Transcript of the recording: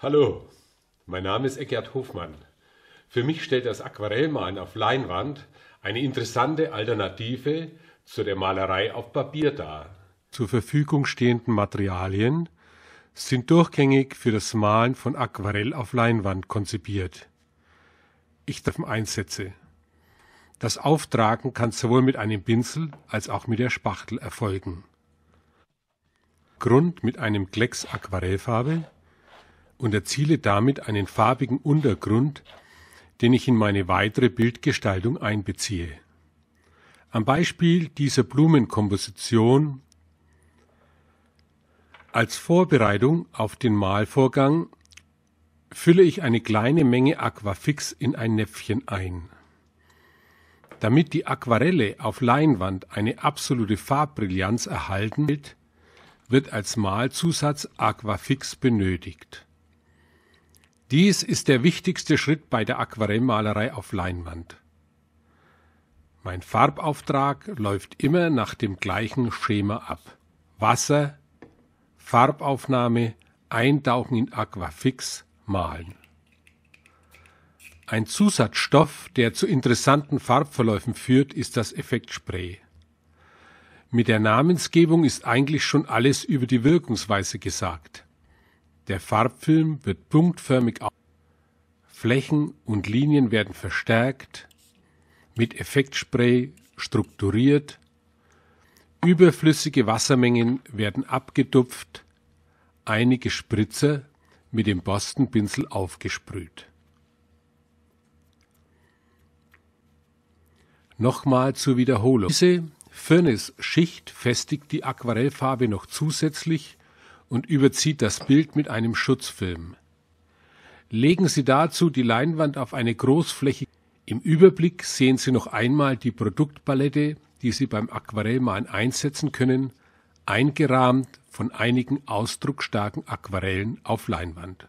Hallo, mein Name ist Eckert Hofmann. Für mich stellt das Aquarellmalen auf Leinwand eine interessante Alternative zu der Malerei auf Papier dar. Zur Verfügung stehenden Materialien sind durchgängig für das Malen von Aquarell auf Leinwand konzipiert. Ich darf einsetze. Das Auftragen kann sowohl mit einem Pinsel als auch mit der Spachtel erfolgen. Grund mit einem Klecks Aquarellfarbe und erziele damit einen farbigen Untergrund, den ich in meine weitere Bildgestaltung einbeziehe. Am Beispiel dieser Blumenkomposition als Vorbereitung auf den Malvorgang fülle ich eine kleine Menge Aquafix in ein Näpfchen ein. Damit die Aquarelle auf Leinwand eine absolute Farbbrillanz erhalten wird, wird als Malzusatz Aquafix benötigt. Dies ist der wichtigste Schritt bei der Aquarellmalerei auf Leinwand. Mein Farbauftrag läuft immer nach dem gleichen Schema ab. Wasser, Farbaufnahme, Eintauchen in Aquafix, Malen. Ein Zusatzstoff, der zu interessanten Farbverläufen führt, ist das Effektspray. Mit der Namensgebung ist eigentlich schon alles über die Wirkungsweise gesagt. Der Farbfilm wird punktförmig Flächen und Linien werden verstärkt, mit Effektspray strukturiert, überflüssige Wassermengen werden abgedupft, einige Spritzer mit dem Borstenpinsel aufgesprüht. Nochmal zur Wiederholung. Diese Firnis-Schicht festigt die Aquarellfarbe noch zusätzlich und überzieht das Bild mit einem Schutzfilm. Legen Sie dazu die Leinwand auf eine Großfläche. Im Überblick sehen Sie noch einmal die Produktpalette, die Sie beim Aquarellmalen einsetzen können, eingerahmt von einigen ausdrucksstarken Aquarellen auf Leinwand.